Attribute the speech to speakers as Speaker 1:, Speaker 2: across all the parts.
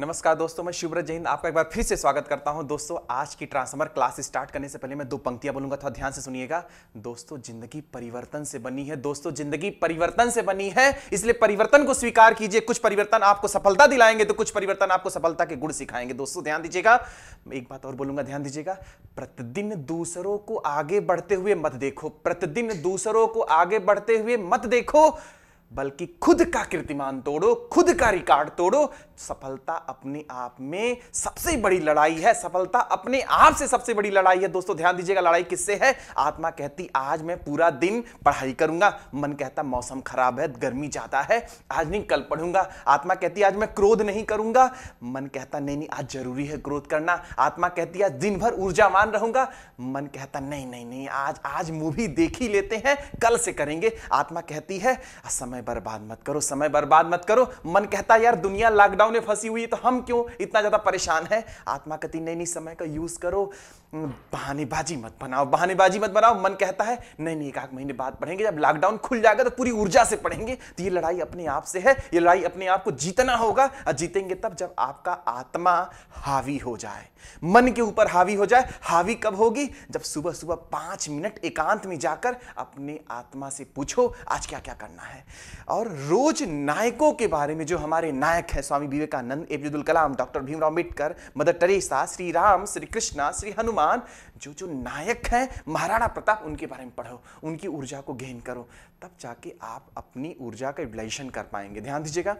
Speaker 1: नमस्कार दोस्तों मैं शुभ्रत जैन आपका एक बार फिर से स्वागत करता हूं दोस्तों आज की ट्रांसफॉर्मर क्लास स्टार्ट करने से पहले मैं दो पंक्तियां बोलूंगा थोड़ा ध्यान से सुनिएगा दोस्तों जिंदगी परिवर्तन से बनी है दोस्तों जिंदगी परिवर्तन से बनी है इसलिए परिवर्तन को स्वीकार कीजिए कुछ परिवर्तन आपको सफलता दिलाएंगे तो कुछ परिवर्तन आपको सफलता के गुण सिखाएंगे दोस्तों ध्यान दीजिएगा एक बात और बोलूंगा ध्यान दीजिएगा प्रतिदिन दूसरों को आगे बढ़ते हुए मत देखो प्रतिदिन दूसरों को आगे बढ़ते हुए मत देखो बल्कि खुद का कीर्तिमान तोड़ो खुद का रिकॉर्ड तोड़ो सफलता अपने आप में सबसे बड़ी लड़ाई है सफलता अपने आप से सबसे बड़ी लड़ाई है दोस्तों ध्यान दीजिएगा लड़ाई किससे है आत्मा कहती आज मैं पूरा दिन पढ़ाई करूंगा मन कहता मौसम खराब है गर्मी ज़्यादा है आज नहीं कल पढ़ूंगा आत्मा कहती आज मैं क्रोध नहीं करूंगा मन कहता नहीं नहीं आज जरूरी है क्रोध करना आत्मा कहती आज दिन भर ऊर्जावान रहूंगा मन कहता नहीं नहीं नहीं आज आज मूवी देख ही लेते हैं कल से करेंगे आत्मा कहती है समय समय बर्बाद मत करो समय बर्बाद मत करो मन कहता यार दुनिया लॉकडाउन में फंसी हुई है तो हम क्यों इतना ज्यादा परेशान है आत्मा कति नहीं नहीं समय का यूज करो बहानेबाजी मत बनाओ बहानेबाजी मत बनाओ मन कहता है नहीं नहीं एक आध महीने बाद पढ़ेंगे जब लॉकडाउन खुल जाएगा तो पूरी ऊर्जा से पढ़ेंगे तो ये लड़ाई अपने आप से है ये लड़ाई अपने आप को जीतना होगा और जीतेंगे तब जब आपका आत्मा हावी हो जाए मन के ऊपर हावी हो जाए हावी कब होगी जब सुबह सुबह पाँच मिनट एकांत में जाकर अपने आत्मा से पूछो आज क्या क्या करना है और रोज नायकों के बारे में जो हमारे नायक है स्वामी विवेकानंद एपीजुल Kalam doctor Bhimrao Ambedkar Mother Teresa Shri Ram Shri Krishna Shri Hanuman समान जो जो नायक हैं महाराणा प्रताप उनके बारे में पढ़ो उनकी ऊर्जा को गेन करो तब जाके आप अपनी ऊर्जा का यूटिलाइजेशन कर पाएंगे ध्यान दीजिएगा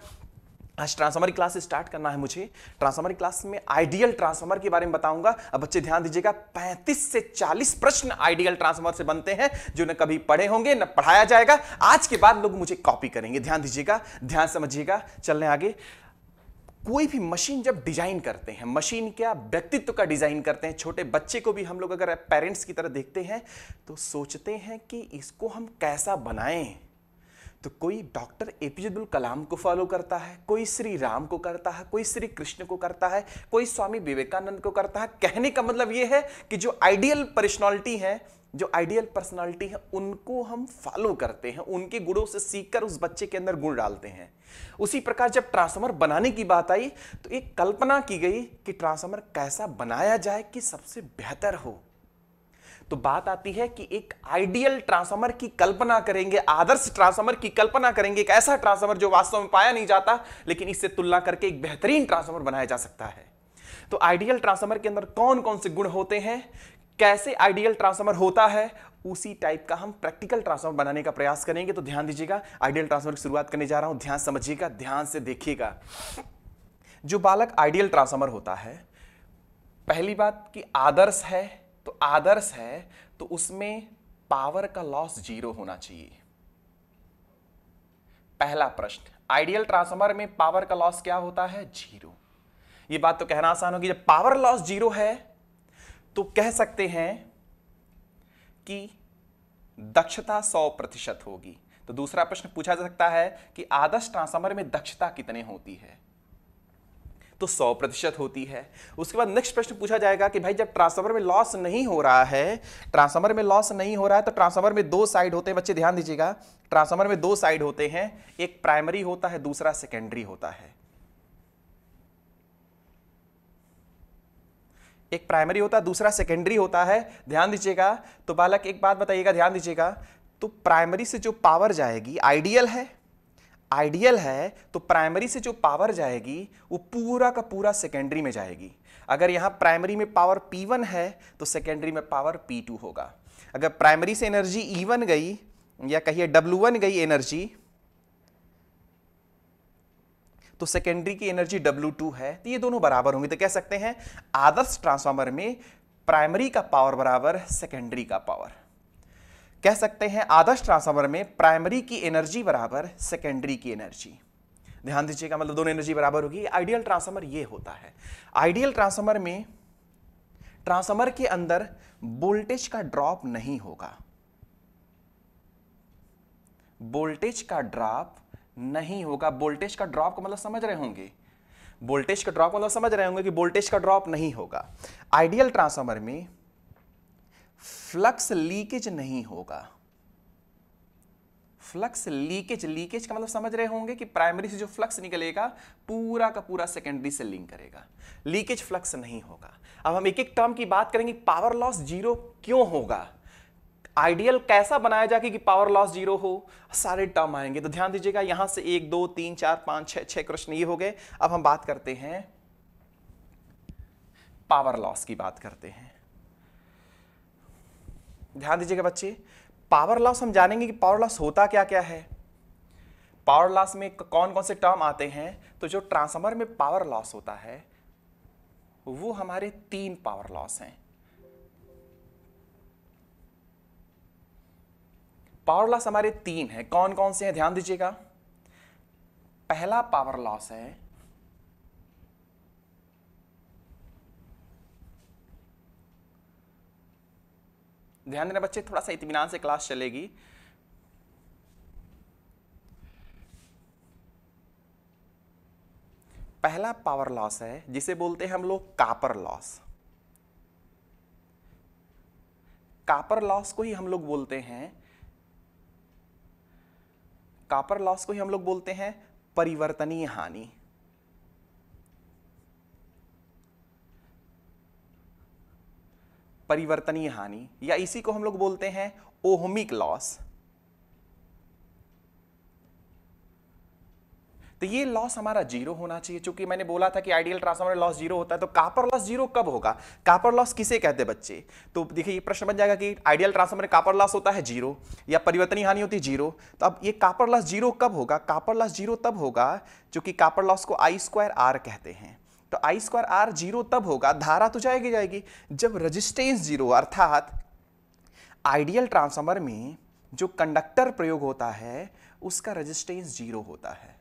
Speaker 1: आज ट्रांसफार्मर क्लास स्टार्ट करना है मुझे ट्रांसफार्मर क्लास में आइडियल ट्रांसफार्मर के बारे में बताऊंगा अब बच्चे ध्यान दीजिएगा 35 से 40 प्रश्न आइडियल ट्रांसफार्मर से बनते हैं जो न कभी पढ़े होंगे न पढ़ाया जाएगा आज के बाद लोग मुझे कॉपी करेंगे ध्यान दीजिएगा ध्यान समझिएगा चलने आगे कोई भी मशीन जब डिजाइन करते हैं मशीन क्या व्यक्तित्व का डिजाइन करते हैं छोटे बच्चे को भी हम लोग अगर पेरेंट्स की तरह देखते हैं तो सोचते हैं कि इसको हम कैसा बनाएं तो कोई doctor A P J Abdul Kalam को फॉलो करता है कोई श्री राम को करता है कोई श्री कृष्ण को करता है कोई स्वामी विवेकानंद को करता है कहने का मतलब यह है कि जो आइडियल पर्सनालिटी है जो आइडियल पर्सनालिटी है उनको हम फॉलो करते हैं उनके गुणों से सीखकर उस बच्चे के अंदर गुण डालते हैं उसी प्रकार जब ट्रांसफॉर्मर बनाने की बात आई तो एक कल्पना की गई कि ट्रांसफॉर्मर कैसा बनाया जाए कि सबसे बेहतर हो तो बात आती है कि एक आइडियल ट्रांसफॉर्मर की कल्पना करेंगे आदर्श ट्रांसफॉर्मर की कल्पना करेंगे एक ऐसा ट्रांसफॉर्मर जो वास्तव में पाया नहीं जाता लेकिन इससे तुलना करके एक बेहतरीन ट्रांसफॉर्मर बनाया जा सकता है तो आइडियल ट्रांसफॉर्मर के अंदर कौन कौन से गुण होते हैं कैसे आइडियल ट्रांसफार्मर होता है उसी टाइप का हम प्रैक्टिकल ट्रांसफार्मर बनाने का प्रयास करेंगे तो ध्यान दीजिएगा आइडियल ट्रांसफार्मर की शुरुआत करने जा रहा हूं ध्यान समझिएगा ध्यान से देखिएगा जो बालक आइडियल ट्रांसफार्मर होता है पहली बात कि आदर्श है तो आदर्श है तो उसमें पावर का लॉस जीरो होना चाहिए पहला प्रश्न आइडियल ट्रांसफार्मर में पावर का लॉस क्या होता है जीरो ये बात तो कहना आसान होगी जब पावर लॉस जीरो है तो कह सकते हैं कि दक्षता 100 प्रतिशत होगी तो दूसरा प्रश्न पूछा जा सकता है कि आदर्श ट्रांसफार्मर में दक्षता कितने होती है तो 100 प्रतिशत होती है उसके बाद नेक्स्ट प्रश्न पूछा जाएगा कि भाई जब ट्रांसफार्मर में लॉस नहीं हो रहा है ट्रांसफार्मर में लॉस नहीं हो रहा है तो ट्रांसफार्मर में दो साइड होते हैं बच्चे ध्यान दीजिएगा ट्रांसफार्मर में दो साइड होते हैं एक प्राइमरी होता है दूसरा सेकेंडरी होता है एक प्राइमरी होता है दूसरा सेकेंडरी होता है ध्यान दीजिएगा तो बालक एक बात बताइएगा ध्यान दीजिएगा तो प्राइमरी से जो पावर जाएगी आइडियल है आइडियल है तो प्राइमरी से जो पावर जाएगी वो पूरा का पूरा सेकेंडरी में जाएगी अगर यहाँ प्राइमरी में पावर P1 है तो सेकेंडरी में पावर P2 होगा अगर प्राइमरी से एनर्जी E1 गई या कहिए W1 गई एनर्जी तो सेकेंडरी की एनर्जी W2 है तो ये दोनों बराबर होंगे तो कह सकते हैं आदर्श ट्रांसफार्मर में प्राइमरी का पावर बराबर सेकेंडरी का पावर कह सकते हैं आदर्श ट्रांसफार्मर में प्राइमरी की एनर्जी बराबर सेकेंडरी की एनर्जी ध्यान दीजिएगा मतलब दोनों एनर्जी बराबर होगी आइडियल ट्रांसफार्मर ये होता है आइडियल ट्रांसफार्मर में ट्रांसफार्मर के अंदर वोल्टेज का ड्रॉप नहीं होगा वोल्टेज का ड्रॉप नहीं होगा वोल्टेज का ड्रॉप का मतलब समझ रहे होंगे वोल्टेज का ड्रॉप मतलब समझ रहे होंगे कि वोल्टेज का ड्रॉप नहीं होगा आइडियल ट्रांसफार्मर में फ्लक्स लीकेज नहीं होगा फ्लक्स लीकेज लीकेज का मतलब समझ रहे होंगे कि प्राइमरी से जो फ्लक्स निकलेगा पूरा का पूरा सेकेंडरी से लिंक करेगा लीकेज फ्लक्स नहीं होगा अब हम एक एक टर्म की बात करेंगे पावर लॉस जीरो क्यों होगा आइडियल कैसा बनाया जाए कि पावर लॉस जीरो हो सारे टर्म आएंगे तो ध्यान दीजिएगा यहां से एक दो तीन चार पांच छह छह कृष्ण ये हो गए अब हम बात करते हैं पावर लॉस की बात करते हैं ध्यान दीजिएगा बच्चे पावर लॉस हम जानेंगे कि पावर लॉस होता क्या क्या है पावर लॉस में कौन कौन से टर्म आते हैं तो जो ट्रांसफॉर्मर में पावर लॉस होता है वो हमारे तीन पावर लॉस हैं पावर लॉस हमारे तीन है कौन कौन से हैं ध्यान दीजिएगा पहला पावर लॉस है ध्यान देना बच्चे थोड़ा सा इतमान से क्लास चलेगी पहला पावर लॉस है जिसे बोलते हैं हम लोग कापर लॉस कापर लॉस को ही हम लोग बोलते हैं कापर लॉस को ही हम लोग बोलते हैं परिवर्तनीय हानि परिवर्तनीय हानि या इसी को हम लोग बोलते हैं ओहमिक लॉस तो ये लॉस हमारा जीरो होना चाहिए चूंकि मैंने बोला था कि आइडियल ट्रांसफॉर्मर लॉस जीरो होता है तो कापर लॉस जीरो कब होगा कापर लॉस किसे कहते हैं बच्चे तो देखिए ये प्रश्न बन जाएगा कि आइडियल ट्रांसफार्मर कापर लॉस होता है जीरो या परिवर्तनी हानि होती है जीरो तो अब ये कापर लॉस जीरो कब होगा कापर लॉस जीरो तब होगा चूंकि कापर लॉस को आई स्क्वायर आर कहते हैं तो आई स्क्वायर आर जीरो तब होगा धारा तो जाएगी जाएगी जब रजिस्टेंस जीरो अर्थात आइडियल ट्रांसफॉर्मर में जो कंडक्टर प्रयोग होता है उसका रजिस्टेंस जीरो होता है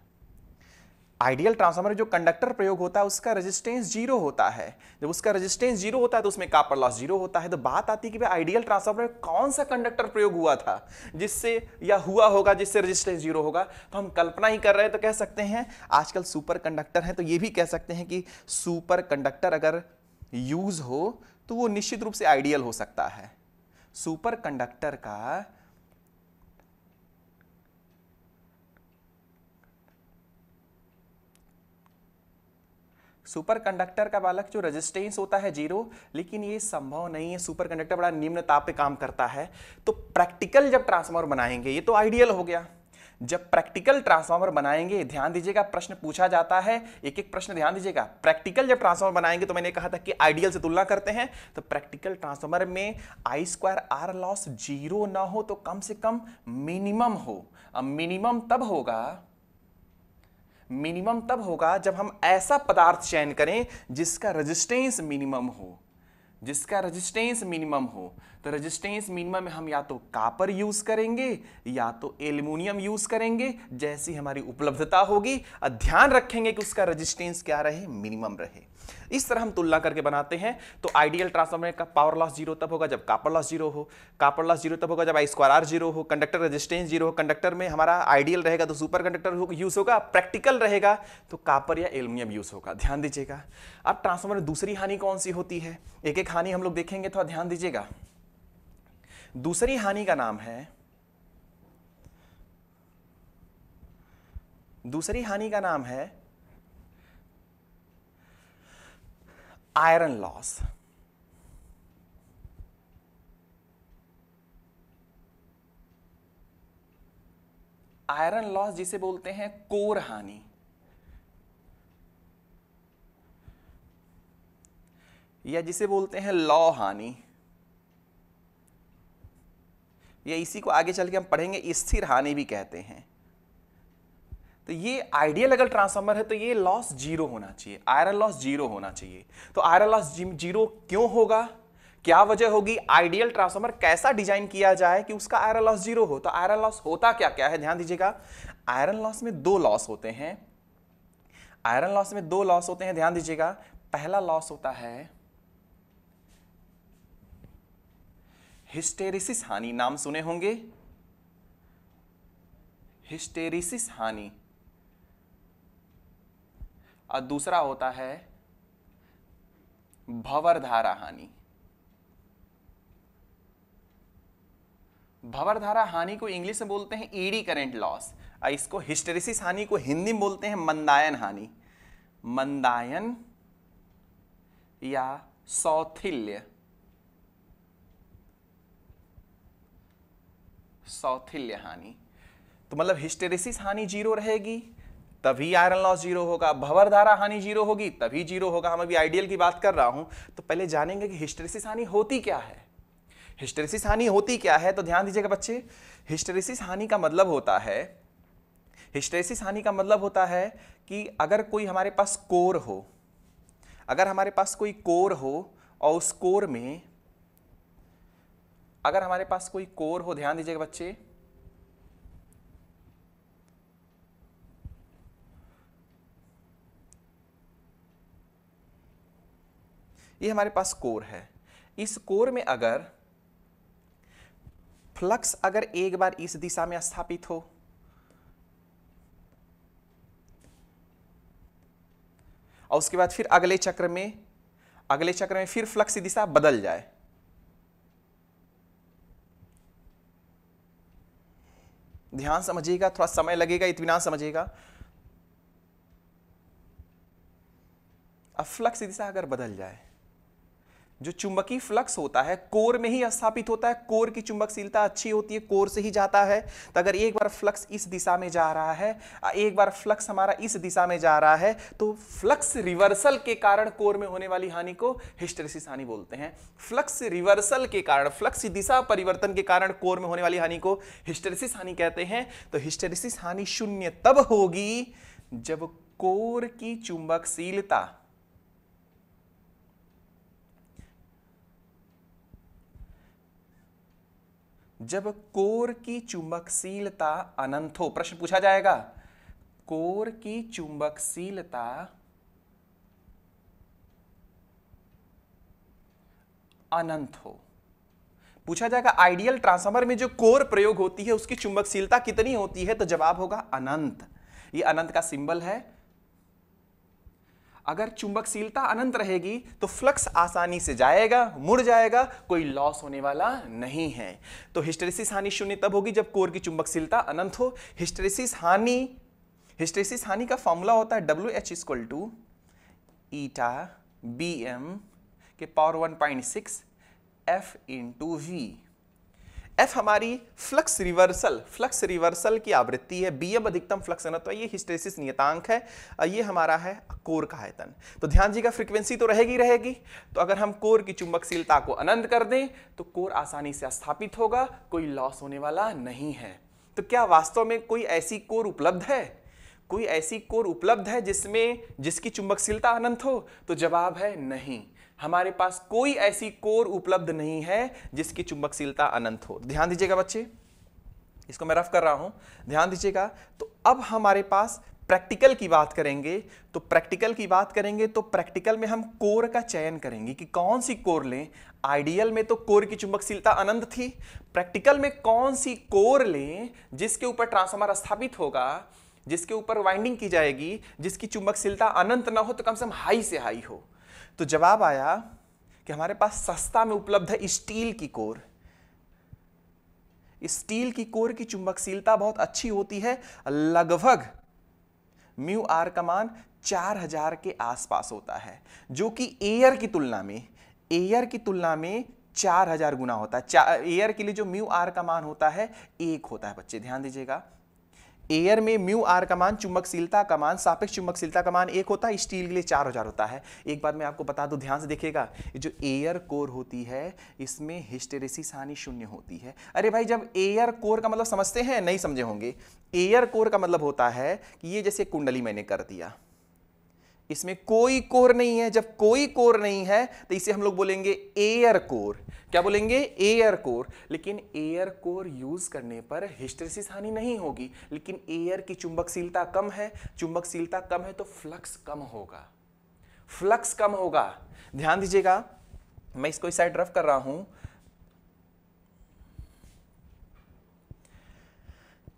Speaker 1: आइडियल ट्रांसफार्मर जो कंडक्टर प्रयोग होता है उसका रेजिस्टेंस जीरो होता है जब उसका रेजिस्टेंस जीरो होता है तो उसमें कापर लॉस जीरो होता है तो बात आती है कि भाई आइडियल ट्रांसफार्मर में कौन सा कंडक्टर प्रयोग हुआ था जिससे या हुआ होगा जिससे रेजिस्टेंस जीरो होगा तो हम कल्पना ही कर रहे हैं तो कह सकते हैं आजकल सुपर कंडक्टर हैं तो ये भी कह सकते हैं कि सुपर कंडक्टर अगर यूज़ हो तो वो निश्चित रूप से आइडियल हो सकता है सुपर कंडक्टर का सुपर कंडक्टर का बालक जो रेजिस्टेंस होता है जीरो लेकिन ये संभव नहीं है सुपर कंडक्टर बड़ा निम्न ताप पे काम करता है तो प्रैक्टिकल जब ट्रांसफार्मर बनाएंगे ये तो आइडियल हो गया जब प्रैक्टिकल ट्रांसफार्मर बनाएंगे ध्यान दीजिएगा प्रश्न पूछा जाता है एक एक प्रश्न ध्यान दीजिएगा प्रैक्टिकल जब ट्रांसफार्मर बनाएंगे तो मैंने कहा था कि आइडियल से तुलना करते हैं तो प्रैक्टिकल ट्रांसफार्मर में I square R loss zero ना हो तो कम से कम मिनिमम हो अब मिनिमम तब होगा मिनिमम तब होगा जब हम ऐसा पदार्थ चयन करें जिसका रजिस्टेंस मिनिमम हो जिसका रजिस्टेंस मिनिमम हो तो रेजिस्टेंस मिनिमम में हम या तो कापर यूज़ करेंगे या तो एल्यूमिनियम यूज़ करेंगे जैसी हमारी उपलब्धता होगी ध्यान रखेंगे कि उसका रेजिस्टेंस क्या रहे मिनिमम रहे इस तरह हम तुलना करके बनाते हैं तो आइडियल ट्रांसफॉर्मर का पावर लॉस जीरो तब होगा जब कापर लॉस जीरो हो कापर लॉस जीरो तब होगा जब आई स्क्वायर आर जीरो हो कंडक्टर रेजिस्टेंस जीरो हो कंडक्टर में हमारा आइडियल रहेगा तो सुपर कंडक्टर यूज़ होगा प्रैक्टिकल रहेगा तो कापर या एल्यूमिनियम यूज़ होगा ध्यान दीजिएगा अब ट्रांसफॉर्मर दूसरी हानि कौन सी होती है एक एक हानि हम लोग देखेंगे थोड़ा ध्यान दीजिएगा दूसरी हानि का नाम है दूसरी हानि का नाम है आयरन लॉस आयरन लॉस जिसे बोलते हैं कोर हानि या जिसे बोलते हैं लॉ हानि या इसी को आगे चल के हम पढ़ेंगे स्थिर हानि भी कहते हैं तो ये आइडियल अगर ट्रांसफार्मर है तो ये लॉस जीरो होना चाहिए आयरन लॉस जीरो होना चाहिए तो आयरन लॉस जीरो क्यों होगा क्या वजह होगी आइडियल ट्रांसफार्मर कैसा डिजाइन किया जाए कि उसका आयरन लॉस जीरो हो तो आयरन लॉस होता क्या क्या है ध्यान दीजिएगा आयरन लॉस में दो लॉस होते हैं आयरन लॉस में दो लॉस होते हैं ध्यान दीजिएगा पहला लॉस होता है हिस्टेरिसिस हानि नाम सुने होंगे हिस्टेरिसिस हानि और दूसरा होता है भवरधारा हानि भवरधारा हानि को इंग्लिश में बोलते हैं ईडी करेंट लॉस और इसको हिस्टेरिसिस हानि को हिंदी में बोलते हैं मंदायन हानि मंदायन या सौथिल्य सौथिल्य हानि तो मतलब हिस्टेरेसिस हानि जीरो रहेगी तभी आयरन लॉस जीरो होगा भवरधारा हानि जीरो होगी तभी जीरो होगा हम अभी आइडियल की बात कर रहा हूं तो पहले जानेंगे कि हिस्टेरेसिस हानि होती क्या है हिस्टेरेसिस हानि होती क्या है तो ध्यान दीजिएगा बच्चे हिस्टेरेसिस हानि का मतलब होता है हिस्टेरेसिस हानि का मतलब होता है कि अगर कोई हमारे पास कोर हो अगर हमारे पास कोई कोर हो और उस कोर में अगर हमारे पास कोई कोर हो ध्यान दीजिएगा बच्चे ये हमारे पास कोर है इस कोर में अगर फ्लक्स अगर एक बार इस दिशा में स्थापित हो और उसके बाद फिर अगले चक्र में अगले चक्र में फिर फ्लक्स की दिशा बदल जाए ध्यान समझिएगा थोड़ा समय लगेगा इतमान समझिएगा अब दिशा अगर बदल जाए जो चुंबकीय फ्लक्स होता है कोर में ही स्थापित होता है कोर की चुंबकशीलता अच्छी होती है कोर से ही जाता है तो अगर एक बार फ्लक्स इस दिशा में जा रहा है एक बार फ्लक्स हमारा इस दिशा में जा रहा है तो फ्लक्स रिवर्सल के कारण कोर में होने वाली हानि को हिस्टेरिसिस हानि बोलते हैं फ्लक्स रिवर्सल के कारण फ्लक्स दिशा परिवर्तन के कारण कोर में होने वाली हानि को हिस्टेरिसिस हानि कहते हैं तो हिस्टेरिसिस हानि शून्य तब होगी जब कोर की चुंबकशीलता जब कोर की चुंबकशीलता अनंत हो प्रश्न पूछा जाएगा कोर की चुंबकशीलता अनंत हो पूछा जाएगा आइडियल ट्रांसफार्मर में जो कोर प्रयोग होती है उसकी चुंबकशीलता कितनी होती है तो जवाब होगा अनंत ये अनंत का सिंबल है अगर चुंबकशीलता अनंत रहेगी तो फ्लक्स आसानी से जाएगा मुड़ जाएगा कोई लॉस होने वाला नहीं है तो हिस्टेरिसिस हानि शून्य तब होगी जब कोर की चुंबकशीलता अनंत हो हिस्टेरिसिस हानि हिस्टेरिसिस हानि का फॉर्मूला होता है W H equal to eta B M के power one point six F into V F हमारी फ्लक्स रिवर्सल फ्लक्स रिवर्सल की आवृत्ति है बी एम अधिकतम फ्लक्स घनत्व तो ये हिस्टेसिस नियतांक है ये हमारा है कोर का आयतन तो ध्यान जी का फ्रीक्वेंसी तो रहेगी रहेगी तो अगर हम कोर की चुंबकशीलता को अनंत कर दें तो कोर आसानी से स्थापित होगा कोई लॉस होने वाला नहीं है तो क्या वास्तव में कोई ऐसी कोर उपलब्ध है कोई ऐसी कोर उपलब्ध है जिसमें जिसकी चुंबकशीलता अनंत हो तो जवाब है नहीं हमारे पास कोई ऐसी कोर उपलब्ध नहीं है जिसकी चुंबकशीलता अनंत हो ध्यान दीजिएगा बच्चे इसको मैं रफ कर रहा हूँ ध्यान दीजिएगा तो अब हमारे पास प्रैक्टिकल की बात करेंगे तो प्रैक्टिकल की बात करेंगे तो प्रैक्टिकल में हम कोर का चयन करेंगे कि कौन सी कोर लें आइडियल में तो कोर की चुंबकशीलता अनंत थी प्रैक्टिकल में कौन सी कोर लें जिसके ऊपर ट्रांसफार्मर स्थापित होगा जिसके ऊपर वाइंडिंग की जाएगी जिसकी चुंबकशीलता अनंत ना हो तो कम से कम हाई से हाई हो तो जवाब आया कि हमारे पास सस्ता में उपलब्ध है स्टील की कोर स्टील की कोर की चुंबकशीलता बहुत अच्छी होती है लगभग म्यू आर का मान चार हजार के आसपास होता है जो कि एयर की तुलना में एयर की तुलना में चार हजार गुना होता है एयर के लिए जो म्यू आर का मान होता है एक होता है बच्चे ध्यान दीजिएगा एयर में म्यू आर का मान चुंबकशीलता का मान सापेक्ष चुंबकशीलता का मान एक होता है स्टील के लिए चार हजार होता है एक बात मैं आपको बता दूं ध्यान से देखिएगा जो एयर कोर होती है इसमें हिस्टेरेसिस हानि शून्य होती है अरे भाई जब एयर कोर का मतलब समझते हैं नहीं समझे होंगे एयर कोर का मतलब होता है कि ये जैसे कुंडली मैंने कर दिया इसमें कोई कोर नहीं है जब कोई कोर नहीं है तो इसे हम लोग बोलेंगे एयर कोर क्या बोलेंगे एयर कोर लेकिन एयर कोर यूज करने पर हिस्टेरिसिस हानि नहीं होगी लेकिन एयर की चुंबकशीलता कम है चुंबकशीलता कम है तो फ्लक्स कम होगा फ्लक्स कम होगा ध्यान दीजिएगा मैं इसको इस साइड रफ कर रहा हूं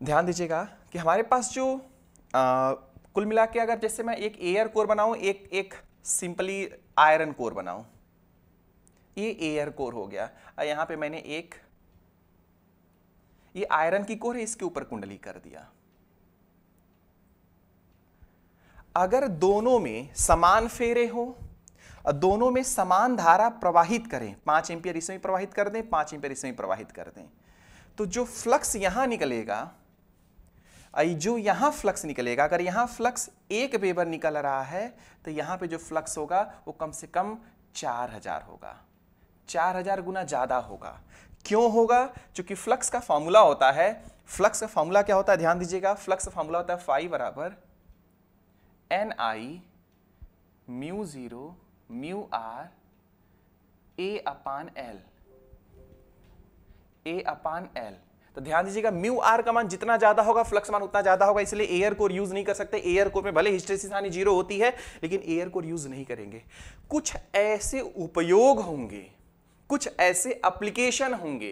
Speaker 1: ध्यान दीजिएगा कि हमारे पास जो आ, कुल मिला के अगर जैसे मैं एक एयर कोर बनाऊं एक एक सिंपली आयरन कोर बनाऊं ये एयर कोर हो गया और यहाँ पे मैंने एक ये आयरन की कोर है इसके ऊपर कुंडली कर दिया अगर दोनों में समान फेरे हो दोनों में समान धारा प्रवाहित करें पांच एम्पियर इसमें प्रवाहित कर दें पांच एम्पियर इसमें प्रवाहित कर दें तो जो फ्लक्स यहां निकलेगा जो यहाँ फ्लक्स निकलेगा अगर यहाँ फ्लक्स एक वेबर निकल रहा है तो यहाँ पे जो फ्लक्स होगा वो कम से कम चार हजार होगा चार हजार गुना ज़्यादा होगा क्यों होगा क्योंकि फ्लक्स का फॉर्मूला होता है फ्लक्स का फॉर्मूला क्या होता है ध्यान दीजिएगा फ्लक्स का फॉर्मूला होता है फाइव बराबर N I mu zero mu R A upon L A upon L तो ध्यान दीजिएगा म्यू आर का मान जितना ज्यादा होगा फ्लक्स मान उतना ज्यादा होगा इसलिए एयर कोर यूज नहीं कर सकते एयर कोर में भले हिस्ट्रेसिस हानि जीरो होती है लेकिन एयर कोर यूज नहीं करेंगे कुछ ऐसे उपयोग होंगे कुछ ऐसे अप्लीकेशन होंगे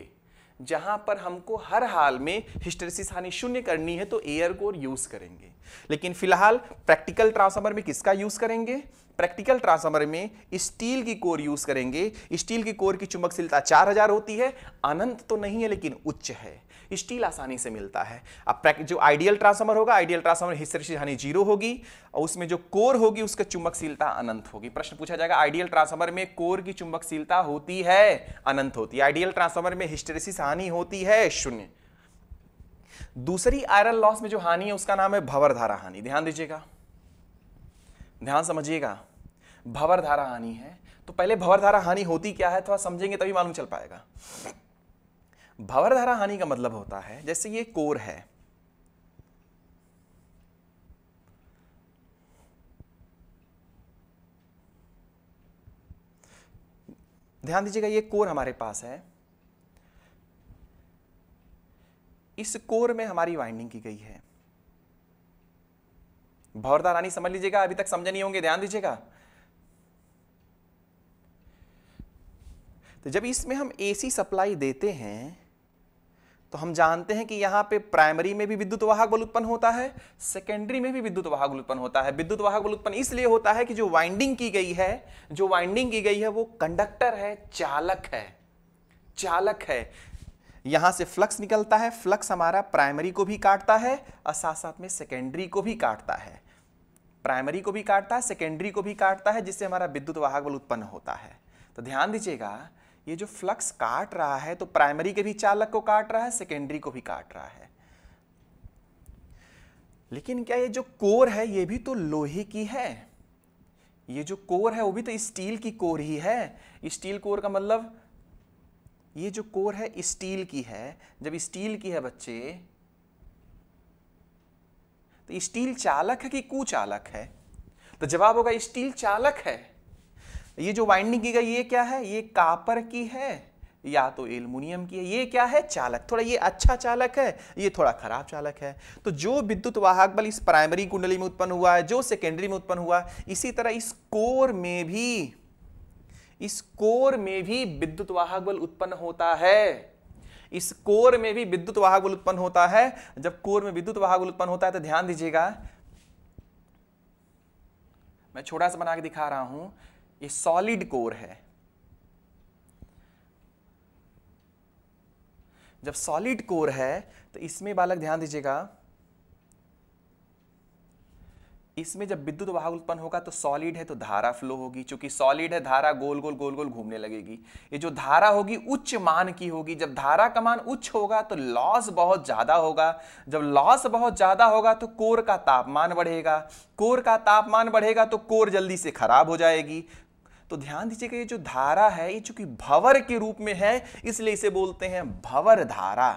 Speaker 1: जहां पर हमको हर हाल में हिस्टेरेसिस हानि शून्य करनी है तो एयर कोर यूज करेंगे लेकिन फिलहाल प्रैक्टिकल ट्रांसफार्मर में किसका यूज करेंगे प्रैक्टिकल ट्रांसफार्मर में स्टील की कोर यूज करेंगे स्टील की कोर की चुंबकशीलता 4000 होती है अनंत तो नहीं है लेकिन उच्च है स्टील आसानी से मिलता है अब जो आइडियल ट्रांसफार्मर होगा आइडियल ट्रांसफार्मर हिस्सेरिस हानि जीरो होगी और उसमें जो कोर होगी उसका चुंबकशीलता अनंत होगी प्रश्न पूछा जाएगा आइडियल ट्रांसफार्मर में कोर की चुंबकशीलता होती है अनंत होती है आइडियल ट्रांसफार्मर में हिस्टेरिसिस हानि होती है शून्य दूसरी आयरन लॉस में जो हानि है उसका नाम है भवरधारा हानि ध्यान दीजिएगा ध्यान समझिएगा भवर धारा हानि है तो पहले भवर धारा हानि होती क्या है थोड़ा समझेंगे तभी मालूम चल पाएगा भवर धारा हानि का मतलब होता है जैसे ये कोर है ध्यान दीजिएगा ये कोर हमारे पास है इस कोर में हमारी वाइंडिंग की गई है भवरदा रानी समझ लीजिएगा अभी तक समझे नहीं होंगे ध्यान दीजिएगा तो जब इसमें हम एसी सप्लाई देते हैं तो हम जानते हैं कि यहां पे प्राइमरी में भी विद्युत वाहक बल उत्पन्न होता है सेकेंडरी में भी विद्युत वाहक बल उत्पन्न होता है विद्युत वाहक बल उत्पन्न इसलिए होता है कि जो वाइंडिंग की गई है जो वाइंडिंग की गई है वो कंडक्टर है चालक है चालक है यहां से फ्लक्स निकलता है फ्लक्स हमारा प्राइमरी को भी काटता है और साथ साथ में सेकेंडरी को भी काटता है प्राइमरी को भी काटता है सेकेंडरी को भी काटता है जिससे हमारा विद्युत वाहक बल उत्पन्न होता है तो ध्यान दीजिएगा ये जो फ्लक्स काट रहा है तो प्राइमरी के भी चालक को काट रहा है सेकेंडरी को भी काट रहा है लेकिन क्या ये जो कोर है ये भी तो लोहे की है ये जो कोर है वो भी तो स्टील की कोर ही है स्टील कोर का मतलब ये जो कोर है स्टील की है जब स्टील की है बच्चे तो स्टील चालक है कि कुचालक है तो जवाब होगा स्टील चालक है ये जो वाइंडिंग की गई ये क्या है ये कापर की है या तो एल्युमिनियम की है ये क्या है चालक थोड़ा ये अच्छा चालक है ये थोड़ा खराब चालक है तो जो विद्युत वाहक बल इस प्राइमरी कुंडली में उत्पन्न हुआ है जो सेकेंडरी में उत्पन्न हुआ है इसी तरह इस कोर में भी इस कोर में भी विद्युत वाहक बल उत्पन्न होता है इस कोर में भी विद्युत वाहक बल उत्पन्न होता है जब कोर में विद्युत वाहक बल उत्पन्न होता है तो ध्यान दीजिएगा मैं छोटा सा बना के दिखा रहा हूं ये सॉलिड कोर है जब सॉलिड कोर है तो इसमें बालक ध्यान दीजिएगा इसमें जब विद्युत वाहक उत्पन्न होगा तो सॉलिड है तो धारा फ्लो होगी चूंकि सॉलिड है धारा गोल गोल गोल गोल घूमने लगेगी ये जो धारा होगी उच्च मान की होगी जब धारा का मान उच्च होगा तो लॉस बहुत ज़्यादा होगा जब लॉस बहुत ज़्यादा होगा तो कोर का तापमान बढ़ेगा कोर का तापमान बढ़ेगा तो कोर जल्दी से खराब हो जाएगी तो ध्यान दीजिएगा ये जो धारा है ये चूंकि भवर के रूप में है इसलिए इसे बोलते हैं भवर धारा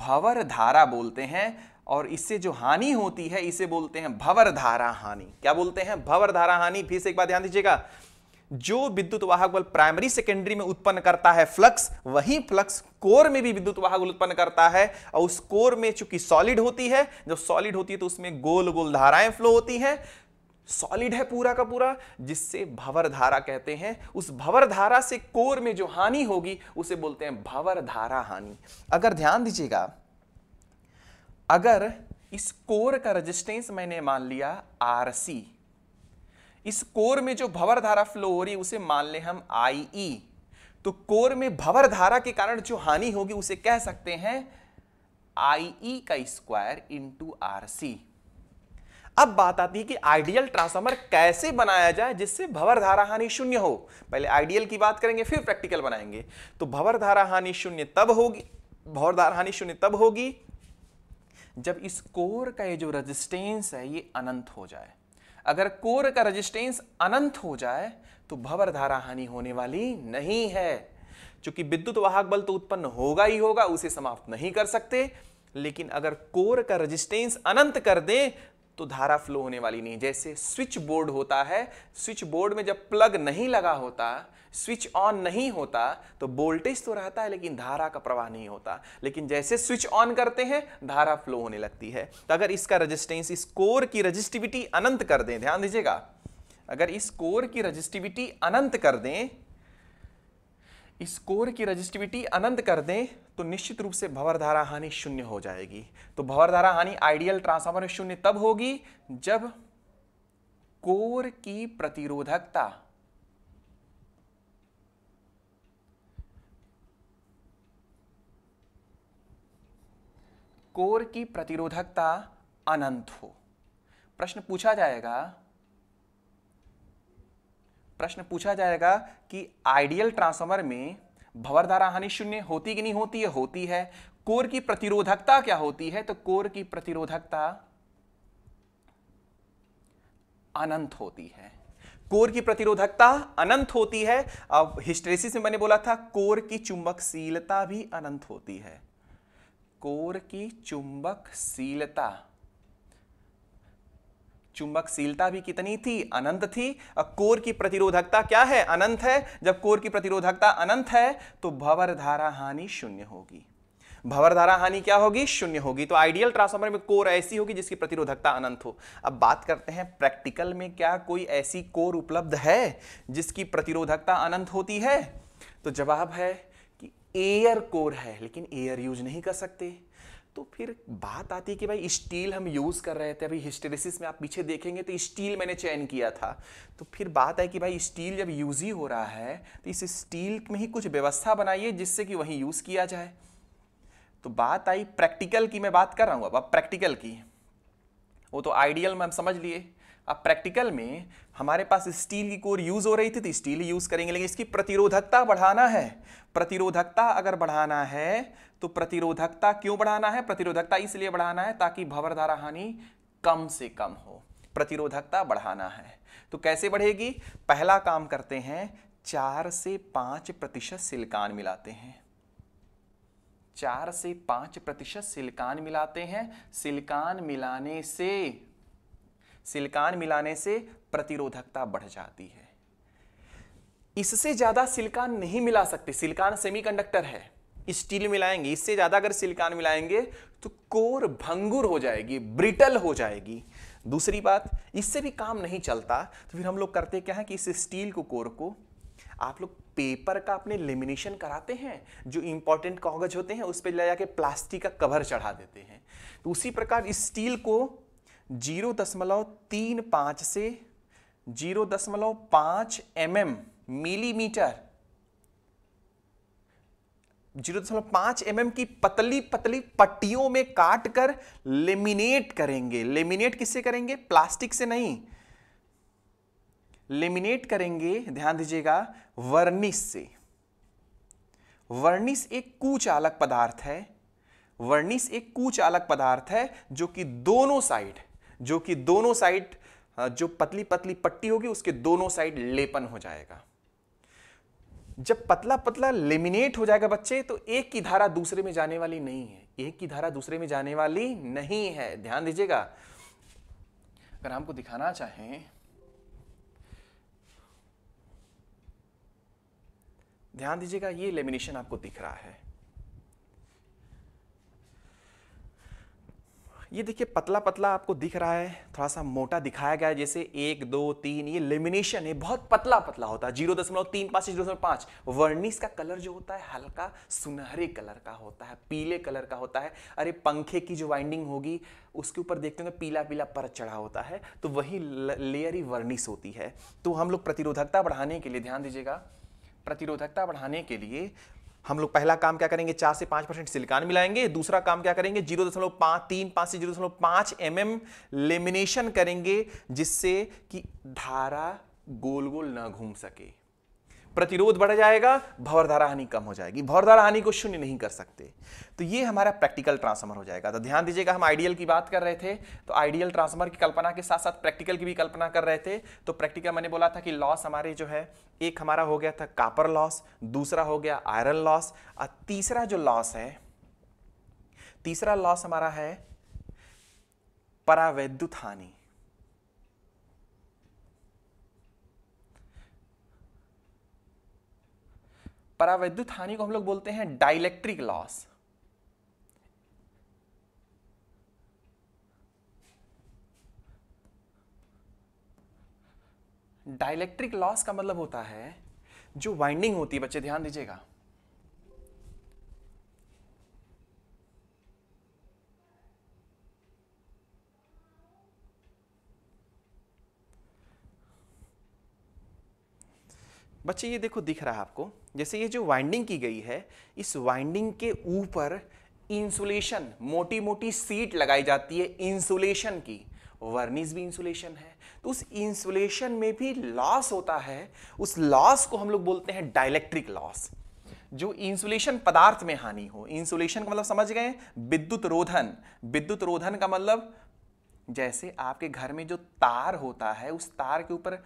Speaker 1: भवर धारा बोलते हैं और इससे जो हानि होती है इसे बोलते हैं भवरधारा हानि क्या बोलते हैं भवरधारा हानि फिर से एक बात ध्यान दीजिएगा जो विद्युत वाहक बल प्राइमरी सेकेंडरी में उत्पन्न करता है फ्लक्स वही फ्लक्स कोर में भी विद्युत वाहक बल उत्पन्न करता है और उस कोर में चूंकि सॉलिड होती है जब सॉलिड होती है तो उसमें गोल गोल धाराएं फ्लो होती हैं सॉलिड है पूरा का पूरा जिससे भवर धारा कहते हैं उस भवर धारा से कोर में जो हानि होगी उसे बोलते हैं भवर धारा हानि अगर ध्यान दीजिएगा अगर इस कोर का रजिस्टेंस मैंने मान लिया आर सी इस कोर में जो भवर धारा फ्लो हो रही है उसे मान ले हम आई ई e, तो कोर में भवर धारा के कारण जो हानि होगी उसे कह सकते हैं आई ई e का स्क्वायर इंटू आर सी अब बात आती है कि आइडियल ट्रांसफार्मर कैसे बनाया जाए जिससे भवर धारा हानि शून्य हो पहले आइडियल की बात करेंगे फिर प्रैक्टिकल बनाएंगे तो भवर धारा हानि शून्य तब होगी भवर धारा हानि शून्य तब होगी जब इस कोर का ये जो रजिस्टेंस है ये अनंत हो जाए अगर कोर का रजिस्टेंस अनंत हो जाए तो भवर धारा हानि होने वाली नहीं है चूंकि विद्युत वाहक बल तो उत्पन्न होगा ही होगा उसे समाप्त नहीं कर सकते लेकिन अगर कोर का रजिस्टेंस अनंत कर दें तो धारा फ्लो होने वाली नहीं जैसे स्विच बोर्ड होता है स्विच बोर्ड में जब प्लग नहीं लगा होता स्विच ऑन नहीं होता तो वोल्टेज तो रहता है लेकिन धारा का प्रवाह नहीं होता लेकिन जैसे स्विच ऑन करते हैं धारा फ्लो होने लगती है तो अगर इसका रजिस्टेंस इस कोर की रजिस्टिविटी अनंत कर दें ध्यान दीजिएगा अगर इस कोर की रजिस्टिविटी अनंत कर दें इस कोर की रजिस्टिविटी अनंत कर दें तो निश्चित रूप से भवरधारा हानि शून्य हो जाएगी तो भवरधारा हानि आइडियल ट्रांसफार्मर में शून्य तब होगी जब कोर की प्रतिरोधकता कोर की प्रतिरोधकता अनंत हो प्रश्न पूछा जाएगा प्रश्न पूछा जाएगा कि आइडियल ट्रांसफार्मर में भवरधारा हानि शून्य होती कि नहीं होती है होती है कोर की प्रतिरोधकता क्या होती है तो कोर की प्रतिरोधकता अनंत होती है कोर की प्रतिरोधकता अनंत होती है अब हिस्ट्रेसिस में मैंने बोला था कोर की चुंबकशीलता भी अनंत होती है कोर की चुंबकशीलता चुंबकशीलता भी कितनी थी अनंत थी और कोर की प्रतिरोधकता क्या है अनंत है जब कोर की प्रतिरोधकता अनंत है तो भवर धारा हानि शून्य होगी भवर धारा हानि क्या होगी शून्य होगी तो आइडियल ट्रांसफार्मर में कोर ऐसी होगी जिसकी प्रतिरोधकता अनंत हो अब बात करते हैं प्रैक्टिकल में क्या कोई ऐसी कोर उपलब्ध है जिसकी प्रतिरोधकता अनंत होती है तो जवाब है कि एयर कोर है लेकिन एयर यूज नहीं कर सकते तो फिर बात आती है कि भाई स्टील हम यूज़ कर रहे थे अभी हिस्टेरिसिस में आप पीछे देखेंगे तो स्टील मैंने चयन किया था तो फिर बात है कि भाई स्टील जब यूज़ ही हो रहा है तो इस स्टील में ही कुछ व्यवस्था बनाइए जिससे कि वहीं यूज़ किया जाए तो बात आई प्रैक्टिकल की मैं बात कर रहा हूँ अब अब प्रैक्टिकल की वो तो आइडियल में हम समझ लिए अब प्रैक्टिकल में हमारे पास स्टील की कोर यूज हो रही थी तो स्टील यूज करेंगे लेकिन इसकी प्रतिरोधकता बढ़ाना है प्रतिरोधकता अगर बढ़ाना है तो प्रतिरोधकता क्यों बढ़ाना है प्रतिरोधकता इसलिए बढ़ाना है ताकि धारा हानि कम से कम हो प्रतिरोधकता बढ़ाना है तो कैसे बढ़ेगी पहला काम करते हैं चार से पांच प्रतिशत सिलिकान मिलाते हैं चार से पांच प्रतिशत सिलिकान मिलाते हैं सिलिकान मिलाने से सिलिकॉन मिलाने से प्रतिरोधकता बढ़ जाती है इससे ज्यादा सिलिकॉन नहीं मिला सकते सिलिकॉन सेमीकंडक्टर है स्टील मिलाएंगे इससे ज्यादा अगर सिलिकॉन मिलाएंगे तो कोर भंगुर हो जाएगी ब्रिटल हो जाएगी दूसरी बात इससे भी काम नहीं चलता तो फिर हम लोग करते क्या है कि इस स्टील को कोर को आप लोग पेपर का अपने लेमिनेशन कराते हैं जो इंपॉर्टेंट कागज होते हैं उस पर ले जाके प्लास्टिक का कवर चढ़ा देते हैं तो उसी प्रकार इस स्टील को जीरो दशमलव तीन पांच से जीरो दशमलव पांच एम एम मिलीमीटर जीरो दशमलव पांच एम की पतली पतली पट्टियों में काट कर लेमिनेट करेंगे लेमिनेट किससे करेंगे प्लास्टिक से नहीं लेमिनेट करेंगे ध्यान दीजिएगा वर्निश से वर्निश एक कुचालक पदार्थ है वर्निश एक कुचालक पदार्थ है जो कि दोनों साइड जो कि दोनों साइड जो पतली पतली पट्टी होगी उसके दोनों साइड लेपन हो जाएगा जब पतला पतला लेमिनेट हो जाएगा बच्चे तो एक की धारा दूसरे में जाने वाली नहीं है एक की धारा दूसरे में जाने वाली नहीं है ध्यान दीजिएगा अगर हमको दिखाना चाहें ध्यान दीजिएगा ये लेमिनेशन आपको दिख रहा है ये देखिए पतला पतला आपको दिख रहा है थोड़ा सा मोटा दिखाया गया है जैसे एक दो तीन ये लेमिनेशन है बहुत पतला पतला होता है जीरो दशमलव तीन पाँच जीरो दशमलव पाँच वर्निस का कलर जो होता है हल्का सुनहरे कलर का होता है पीले कलर का होता है अरे पंखे की जो वाइंडिंग होगी उसके ऊपर देखते होंगे पीला पीला परत चढ़ा होता है तो वही लेयर ही वर्निस होती है तो हम लोग प्रतिरोधकता बढ़ाने के लिए ध्यान दीजिएगा प्रतिरोधकता बढ़ाने के लिए हम लोग पहला काम क्या करेंगे चार से पांच परसेंट सिलिकॉन मिलाएंगे दूसरा काम क्या करेंगे जीरो दशमलव पांच तीन पांच से जीरो दशमलव पांच एम एम लेमिनेशन करेंगे जिससे कि धारा गोल गोल ना घूम सके प्रतिरोध बढ़ जाएगा भवरधारा हानि कम हो जाएगी भवरधारा हानि को शून्य नहीं कर सकते तो ये हमारा प्रैक्टिकल ट्रांसफार्मर हो जाएगा तो ध्यान दीजिएगा हम आइडियल की बात कर रहे थे तो आइडियल ट्रांसफार्मर की कल्पना के साथ साथ प्रैक्टिकल की भी कल्पना कर रहे थे तो प्रैक्टिकल मैंने बोला था कि लॉस हमारे जो है एक हमारा हो गया था कापर लॉस दूसरा हो गया आयरन लॉस और तीसरा जो लॉस है तीसरा लॉस हमारा है परावैद्युत हानि परावैद्युत हानि को हम लोग बोलते हैं डाइलेक्ट्रिक लॉस डाइलेक्ट्रिक लॉस का मतलब होता है जो वाइंडिंग होती है बच्चे ध्यान दीजिएगा बच्चे ये देखो दिख रहा है आपको जैसे ये जो वाइंडिंग की गई है इस वाइंडिंग के ऊपर इंसुलेशन मोटी मोटी सीट लगाई जाती है इंसुलेशन की वर्निस भी इंसुलेशन है तो उस इंसुलेशन में भी लॉस होता है उस लॉस को हम लोग बोलते हैं डायलैक्ट्रिक लॉस जो इंसुलेशन पदार्थ में हानि हो इंसुलेशन का मतलब समझ गए विद्युत रोधन विद्युत रोधन का मतलब जैसे आपके घर में जो तार होता है उस तार के ऊपर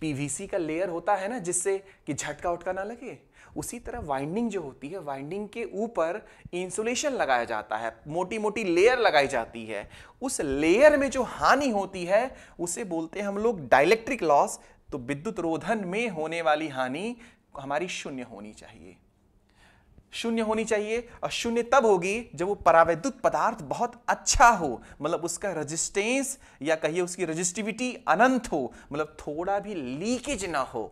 Speaker 1: पीवीसी का लेयर होता है ना जिससे कि झटका उटका ना लगे उसी तरह वाइंडिंग जो होती है वाइंडिंग के ऊपर इंसुलेशन लगाया जाता है मोटी मोटी लेयर लगाई जाती है उस लेयर में जो हानि होती है उसे बोलते हैं हम लोग डायलेक्ट्रिक लॉस तो विद्युत रोधन में होने वाली हानि हमारी शून्य होनी चाहिए शून्य होनी चाहिए और शून्य तब होगी जब वो परावैद्युत पदार्थ बहुत अच्छा हो मतलब उसका रजिस्टेंस या कहिए उसकी रजिस्टिविटी अनंत हो मतलब थोड़ा भी लीकेज ना हो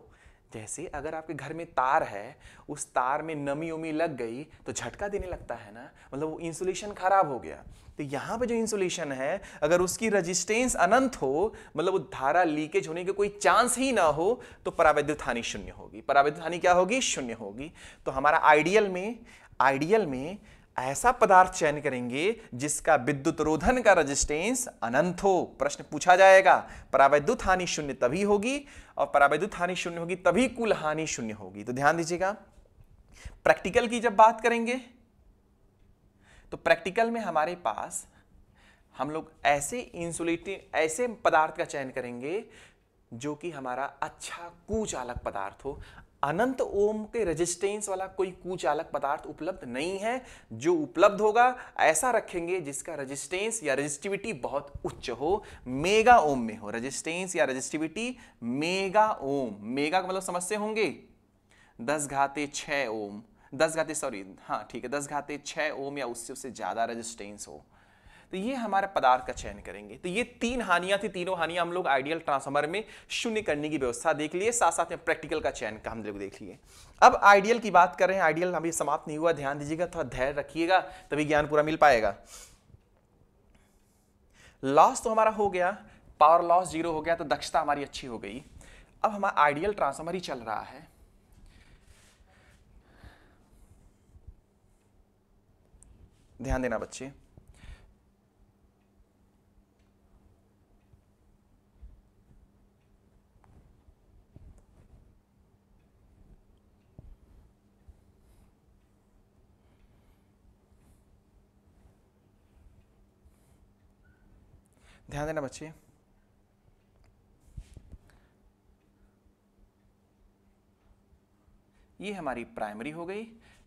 Speaker 1: जैसे अगर आपके घर में तार है उस तार में नमी उमी लग गई तो झटका देने लगता है ना मतलब वो इंसुलेशन खराब हो गया तो यहाँ पे जो इंसुलेशन है अगर उसकी रजिस्टेंस अनंत हो मतलब वो धारा लीकेज होने के कोई चांस ही ना हो तो परावैद्युत हानि शून्य होगी परावैद्युत हानि क्या होगी शून्य होगी तो हमारा आइडियल में आइडियल में ऐसा पदार्थ चयन करेंगे जिसका विद्युत रोधन का रेजिस्टेंस अनंत हो प्रश्न पूछा जाएगा परावैद्युत हानि शून्य तभी होगी और परावैद्युत हानि शून्य होगी तभी कुल हानि शून्य होगी तो ध्यान दीजिएगा प्रैक्टिकल की जब बात करेंगे तो प्रैक्टिकल में हमारे पास हम लोग ऐसे इंसुलेटिंग ऐसे पदार्थ का चयन करेंगे जो कि हमारा अच्छा कुचालक पदार्थ हो अनंत ओम के रेजिस्टेंस वाला कोई कुचालक पदार्थ उपलब्ध नहीं है जो उपलब्ध होगा ऐसा रखेंगे जिसका रेजिस्टेंस या रेजिस्टिविटी बहुत उच्च हो मेगा ओम में हो रेजिस्टेंस या रेजिस्टिविटी मेगा ओम मेगा का मतलब समझते होंगे दस घाते छह ओम दस घाते सॉरी हाँ ठीक है दस घाते छह ओम या उससे उससे ज़्यादा रेजिस्टेंस हो तो ये हमारा पदार्थ का चयन करेंगे तो ये तीन हानियां थी तीनों हानियां हम लोग आइडियल ट्रांसफॉर्मर में शून्य करने की व्यवस्था देख लिए साथ साथ में प्रैक्टिकल का चयन का हम लोग देख लिए अब आइडियल की बात कर रहे हैं आइडियल अभी समाप्त नहीं हुआ ध्यान दीजिएगा थोड़ा धैर्य रखिएगा तभी ज्ञान पूरा मिल पाएगा लॉस तो हमारा हो गया पावर लॉस जीरो हो गया तो दक्षता हमारी अच्छी हो गई अब हमारा आइडियल ट्रांसफॉर्मर ही चल रहा है ध्यान देना बच्चे ध्यान देना बच्चे ये हमारी प्राइमरी हो गई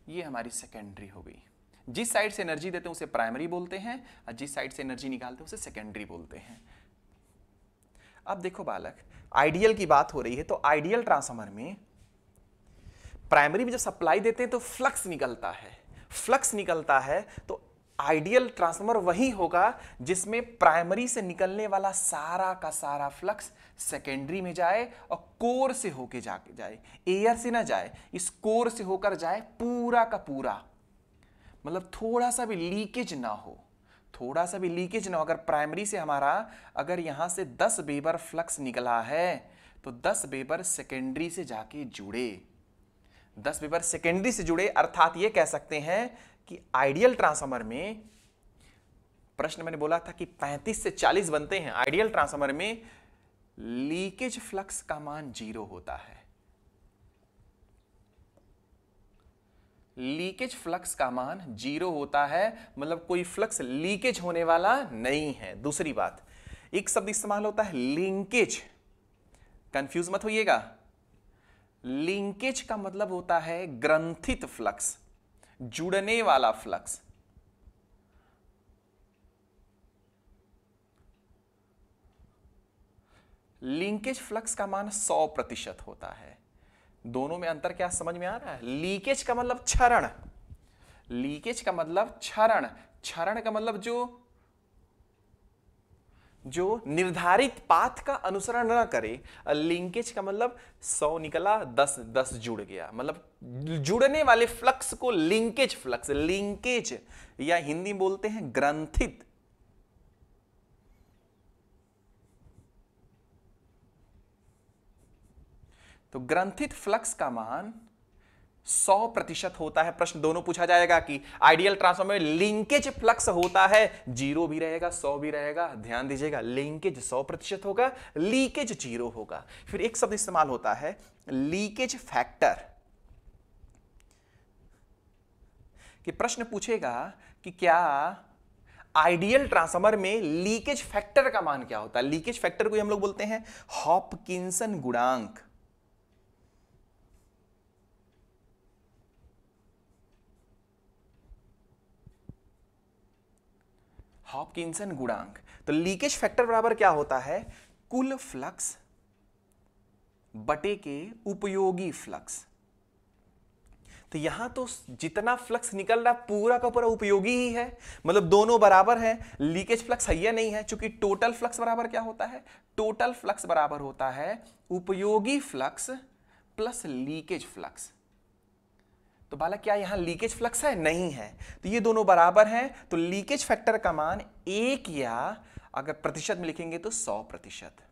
Speaker 1: ये हमारी सेकेंडरी हो गई जिस साइड से एनर्जी देते हैं उसे प्राइमरी बोलते हैं और जिस साइड से एनर्जी निकालते हैं उसे सेकेंडरी बोलते हैं अब देखो बालक आइडियल की बात हो रही है तो आइडियल ट्रांसफार्मर में प्राइमरी में जब सप्लाई देते हैं तो फ्लक्स निकलता है फ्लक्स निकलता है तो आइडियल ट्रांसफार्मर वही होगा जिसमें प्राइमरी से निकलने वाला सारा का सारा फ्लक्स सेकेंडरी में जाए और कोर से होके जाके जाए एयर से ना जाए इस कोर से होकर जाए पूरा का पूरा मतलब थोड़ा सा भी लीकेज ना हो थोड़ा सा भी लीकेज ना हो अगर प्राइमरी से हमारा अगर यहां से 10 बेबर फ्लक्स निकला है तो 10 बेबर सेकेंडरी से जाके जुड़े 10 बेबर सेकेंडरी से जुड़े अर्थात ये कह सकते हैं कि आइडियल ट्रांसफार्मर में प्रश्न मैंने बोला था कि 35 से 40 बनते हैं आइडियल ट्रांसफार्मर में लीकेज फ्लक्स का मान जीरो होता है लीकेज फ्लक्स का मान जीरो होता है मतलब कोई फ्लक्स लीकेज होने वाला नहीं है दूसरी बात एक शब्द इस्तेमाल होता है लिंकेज कंफ्यूज मत होइएगा लिंकेज का मतलब होता है ग्रंथित फ्लक्स जुड़ने वाला फ्लक्स लिंकेज फ्लक्स का मान 100 प्रतिशत होता है दोनों में अंतर क्या समझ में आ रहा है लीकेज का मतलब क्षरण लीकेज का मतलब क्षरण क्षरण का मतलब जो जो निर्धारित पाथ का अनुसरण ना करे लिंकेज का मतलब सौ निकला दस दस जुड़ गया मतलब जुड़ने वाले फ्लक्स को लिंकेज फ्लक्स लिंकेज या हिंदी बोलते हैं ग्रंथित तो ग्रंथित फ्लक्स का मान सौ प्रतिशत होता है प्रश्न दोनों पूछा जाएगा कि आइडियल ट्रांसफॉर्मर में लिंकेज फ्लक्स होता है जीरो भी रहेगा सौ भी रहेगा ध्यान दीजिएगा लिंकेज सौ प्रतिशत होगा लीकेज जीरो होगा फिर एक शब्द इस्तेमाल होता है लीकेज फैक्टर कि प्रश्न पूछेगा कि क्या आइडियल ट्रांसफॉर्मर में लीकेज फैक्टर का मान क्या होता है लीकेज फैक्टर को हम लोग बोलते हैं हॉपकिंसन गुणांक हॉपकिंसन गुणांक तो लीकेज फैक्टर बराबर क्या होता है कुल फ्लक्स बटे के उपयोगी फ्लक्स तो यहां तो जितना फ्लक्स निकल रहा पूरा का पूरा उपयोगी ही है मतलब दोनों बराबर है लीकेज फ्लक्स है या नहीं है क्योंकि टोटल फ्लक्स बराबर क्या होता है टोटल फ्लक्स बराबर होता है उपयोगी फ्लक्स प्लस लीकेज फ्लक्स तो बाला क्या यहाँ लीकेज फ्लक्स है नहीं है तो ये दोनों बराबर हैं तो लीकेज फैक्टर का मान एक या अगर प्रतिशत में लिखेंगे तो सौ प्रतिशत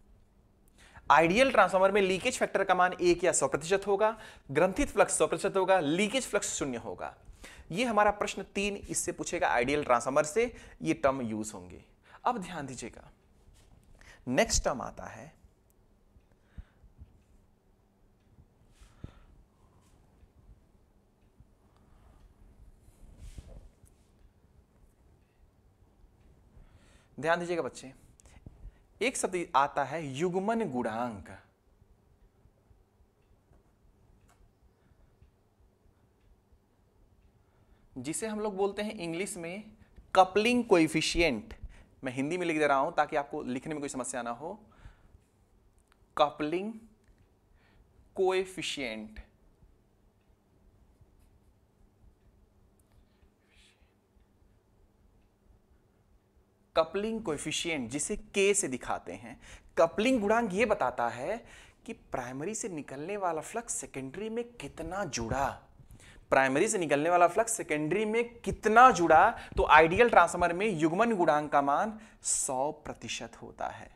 Speaker 1: आइडियल ट्रांसफार्मर में लीकेज फैक्टर का मान एक या सौ प्रतिशत होगा ग्रंथित फ्लक्स सौ प्रतिशत होगा लीकेज फ्लक्स शून्य होगा ये हमारा प्रश्न तीन इससे पूछेगा आइडियल ट्रांसफार्मर से ये टर्म यूज होंगे अब ध्यान दीजिएगा नेक्स्ट टर्म आता है ध्यान दीजिएगा बच्चे एक शब्द आता है युग्मन गुणांक जिसे हम लोग बोलते हैं इंग्लिश में कपलिंग कोइफिशियंट मैं हिंदी में लिख दे रहा हूं ताकि आपको लिखने में कोई समस्या ना हो कपलिंग कोएफिशिएंट कपलिंग कोफिशियंट जिसे के से दिखाते हैं कपलिंग गुणांक ये बताता है कि प्राइमरी से निकलने वाला फ्लक्स सेकेंडरी में कितना जुड़ा प्राइमरी से निकलने वाला फ्लक्स सेकेंडरी में कितना जुड़ा तो आइडियल ट्रांसफार्मर में युग्मन गुणांक का मान 100 प्रतिशत होता है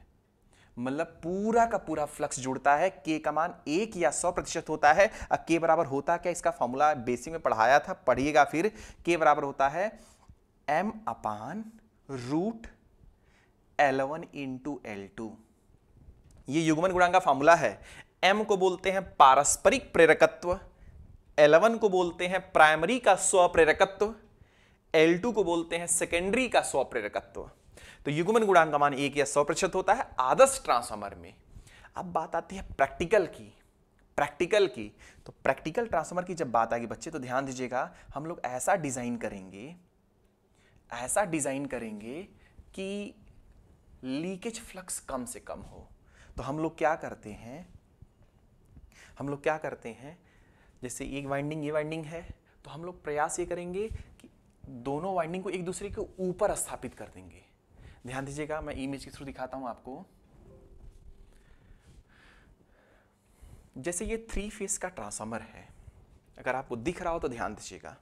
Speaker 1: मतलब पूरा का पूरा फ्लक्स जुड़ता है के का मान एक या सौ प्रतिशत होता है अब के बराबर होता क्या इसका फॉर्मूला बेसिक में पढ़ाया था पढ़िएगा फिर के बराबर होता है एम अपान root L one into L two ये युगमन गुणांक का फॉर्मूला है एम को बोलते हैं पारस्परिक प्रेरकत्व एलेवन को बोलते हैं प्राइमरी का स्वप्रेरकत्व एल टू को बोलते हैं सेकेंडरी का स्वप्रेरकत्व तो युगमन गुणांक का मान एक या सौ प्रतिशत होता है आदर्श ट्रांसफार्मर में अब बात आती है प्रैक्टिकल की प्रैक्टिकल की तो प्रैक्टिकल ट्रांसफार्मर की जब बात आएगी बच्चे तो ध्यान दीजिएगा हम लोग ऐसा डिजाइन करेंगे ऐसा डिज़ाइन करेंगे कि लीकेज फ्लक्स कम से कम हो तो हम लोग क्या करते हैं हम लोग क्या करते हैं जैसे एक वाइंडिंग ये वाइंडिंग है तो हम लोग प्रयास ये करेंगे कि दोनों वाइंडिंग को एक दूसरे के ऊपर स्थापित कर देंगे ध्यान दीजिएगा मैं इमेज के थ्रू दिखाता हूँ आपको जैसे ये थ्री फेस का ट्रांसफार्मर है अगर आपको दिख रहा हो तो ध्यान दीजिएगा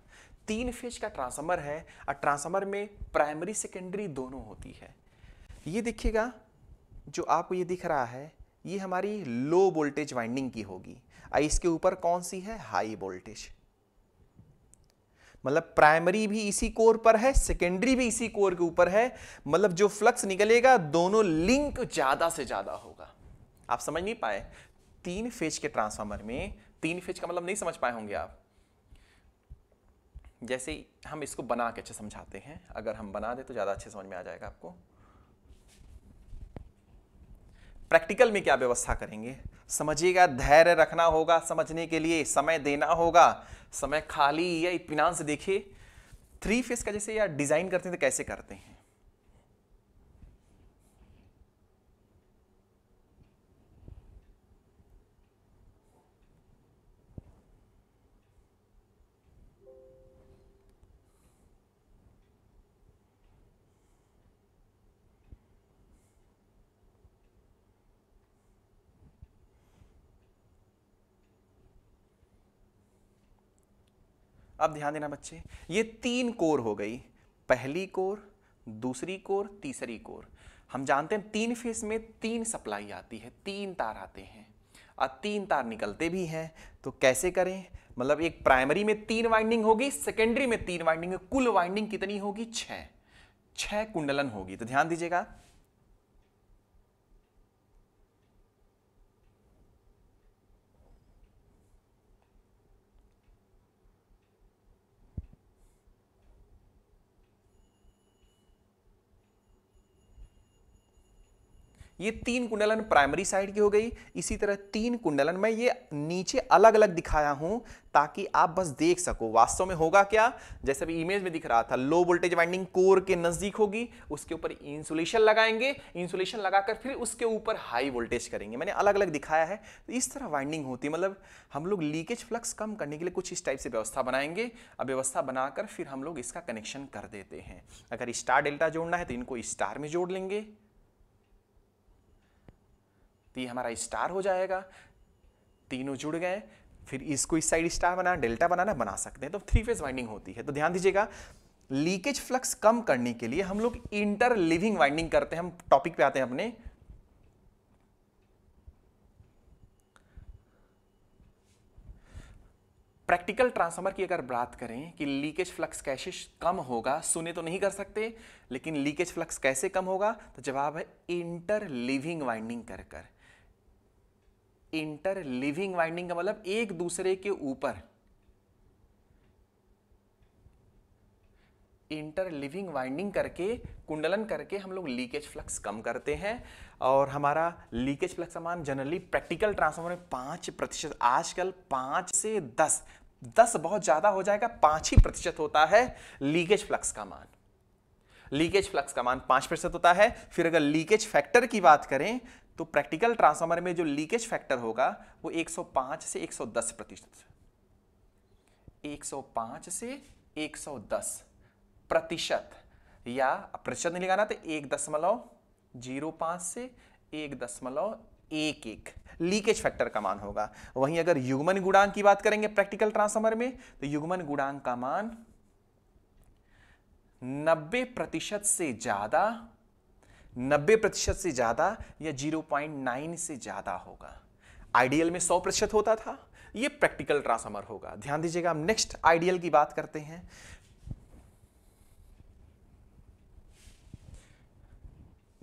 Speaker 1: तीन फेज का ट्रांसफॉर्मर है और ट्रांसमर में प्राइमरी सेकेंडरी दोनों होती है ये देखिएगा जो आपको ये दिख रहा है ये हमारी लो वोल्टेज वाइंडिंग की होगी और इसके ऊपर कौन सी है हाई वोल्टेज मतलब प्राइमरी भी इसी कोर पर है सेकेंडरी भी इसी कोर के ऊपर है मतलब जो फ्लक्स निकलेगा दोनों लिंक ज्यादा से ज्यादा होगा आप समझ नहीं पाए तीन फेज के ट्रांसफार्मर में तीन फेज का मतलब नहीं समझ पाए होंगे आप जैसे हम इसको बना के अच्छे समझाते हैं अगर हम बना दें तो ज़्यादा अच्छे समझ में आ जाएगा आपको प्रैक्टिकल में क्या व्यवस्था करेंगे समझिएगा धैर्य रखना होगा समझने के लिए समय देना होगा समय खाली या इतमान से देखिए थ्री फेस का जैसे या डिज़ाइन करते हैं तो कैसे करते हैं अब ध्यान देना बच्चे ये तीन कोर हो गई पहली कोर दूसरी कोर तीसरी कोर हम जानते हैं तीन फेस में तीन सप्लाई आती है तीन तार आते हैं और तीन तार निकलते भी हैं तो कैसे करें मतलब एक प्राइमरी में तीन वाइंडिंग होगी सेकेंडरी में तीन वाइंडिंग कुल वाइंडिंग कितनी होगी छह कुंडलन होगी तो ध्यान दीजिएगा ये तीन कुंडलन प्राइमरी साइड की हो गई इसी तरह तीन कुंडलन मैं ये नीचे अलग अलग दिखाया हूं ताकि आप बस देख सको वास्तव में होगा क्या जैसे अभी इमेज में दिख रहा था लो वोल्टेज वाइंडिंग कोर के नज़दीक होगी उसके ऊपर इंसुलेशन लगाएंगे इंसुलेशन लगाकर फिर उसके ऊपर हाई वोल्टेज करेंगे मैंने अलग अलग दिखाया है तो इस तरह वाइंडिंग होती है मतलब हम लोग लीकेज फ्लक्स कम करने के लिए कुछ इस टाइप से व्यवस्था बनाएंगे अब व्यवस्था बनाकर फिर हम लोग इसका कनेक्शन कर देते हैं अगर स्टार डेल्टा जोड़ना है तो इनको स्टार में जोड़ लेंगे तो ये हमारा स्टार हो जाएगा तीनों जुड़ गए फिर इसको इस साइड स्टार बनाना डेल्टा बनाना बना सकते हैं तो थ्री फेज वाइंडिंग होती है तो ध्यान दीजिएगा लीकेज फ्लक्स कम करने के लिए हम लोग इंटर लिविंग वाइंडिंग करते हैं हम टॉपिक पे आते हैं अपने प्रैक्टिकल ट्रांसफार्मर की अगर बात करें कि लीकेज फ्लक्स कैसे कम होगा सुने तो नहीं कर सकते लेकिन लीकेज फ्लक्स कैसे कम होगा तो जवाब है इंटर लिविंग वाइंडिंग कर कर इंटर लिविंग वाइंडिंग का मतलब एक दूसरे के ऊपर इंटर लिविंग वाइंडिंग करके कुंडलन करके हम लोग लीकेज फ्लक्स कम करते हैं और हमारा लीकेज फ्लक्स मान जनरली प्रैक्टिकल ट्रांसफॉर्मर में पांच प्रतिशत आजकल पांच से दस दस बहुत ज़्यादा हो जाएगा पांच ही प्रतिशत होता है लीकेज फ्लक्स का मान लीकेज फ्लक्स का मान पांच प्रतिशत होता है फिर अगर लीकेज फैक्टर की बात करें तो प्रैक्टिकल ट्रांसफार्मर में जो लीकेज फैक्टर होगा वो 105 से 110 प्रतिशत 105 से 110 प्रतिशत या प्रतिशत नहीं लगाना तो एक दशमलव जीरो पांच से एक दशमलव एक एक लीकेज फैक्टर का मान होगा वहीं अगर युग्मन गुणांक की बात करेंगे प्रैक्टिकल ट्रांसफार्मर में तो युग्मन गुणांक का मान 90 प्रतिशत से ज़्यादा 90 प्रतिशत से ज़्यादा या 0.9 से ज़्यादा होगा आइडियल में 100 प्रतिशत होता था ये प्रैक्टिकल ट्रांसफार्मर होगा ध्यान दीजिएगा हम नेक्स्ट आइडियल की बात करते हैं